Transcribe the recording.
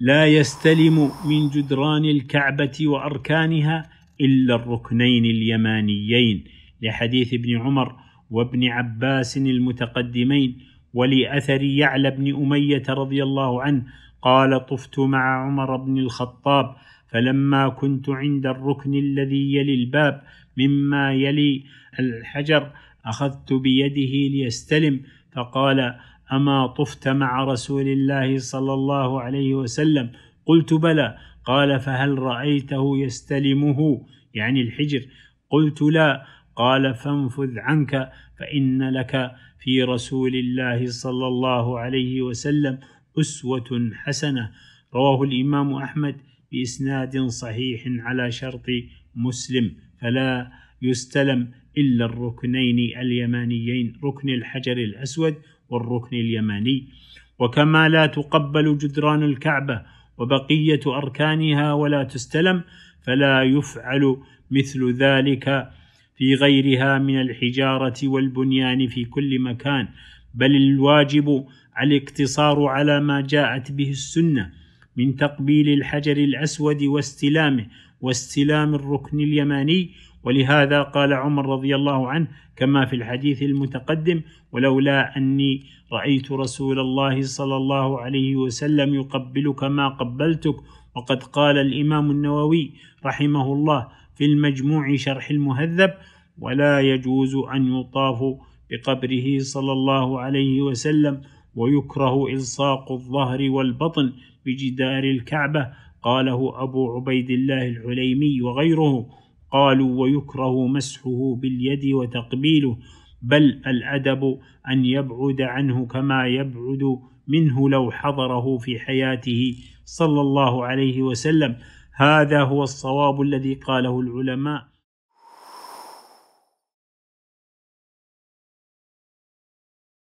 لا يستلم من جدران الكعبة وأركانها إلا الركنين اليمانيين لحديث ابن عمر وابن عباس المتقدمين ولأثر يعلى بن أمية رضي الله عنه قال طفت مع عمر بن الخطاب فلما كنت عند الركن الذي يلي الباب مما يلي الحجر أخذت بيده ليستلم فقال أما طفت مع رسول الله صلى الله عليه وسلم قلت بلى قال فهل رأيته يستلمه يعني الحجر قلت لا قال فانفذ عنك فإن لك في رسول الله صلى الله عليه وسلم أسوة حسنة رواه الإمام أحمد بإسناد صحيح على شرط مسلم فلا يستلم إلا الركنين اليمانيين ركن الحجر الأسود والركن اليماني وكما لا تقبل جدران الكعبه وبقيه اركانها ولا تستلم فلا يفعل مثل ذلك في غيرها من الحجاره والبنيان في كل مكان بل الواجب الاقتصار على ما جاءت به السنه من تقبيل الحجر الأسود واستلامه واستلام الركن اليماني ولهذا قال عمر رضي الله عنه كما في الحديث المتقدم ولولا اني رايت رسول الله صلى الله عليه وسلم يقبلك ما قبلتك وقد قال الامام النووي رحمه الله في المجموع شرح المهذب ولا يجوز ان يطاف بقبره صلى الله عليه وسلم ويكره إلصاق الظهر والبطن بجدار الكعبة قاله أبو عبيد الله العليمي وغيره قالوا ويكره مسحه باليد وتقبيله بل الأدب أن يبعد عنه كما يبعد منه لو حضره في حياته صلى الله عليه وسلم هذا هو الصواب الذي قاله العلماء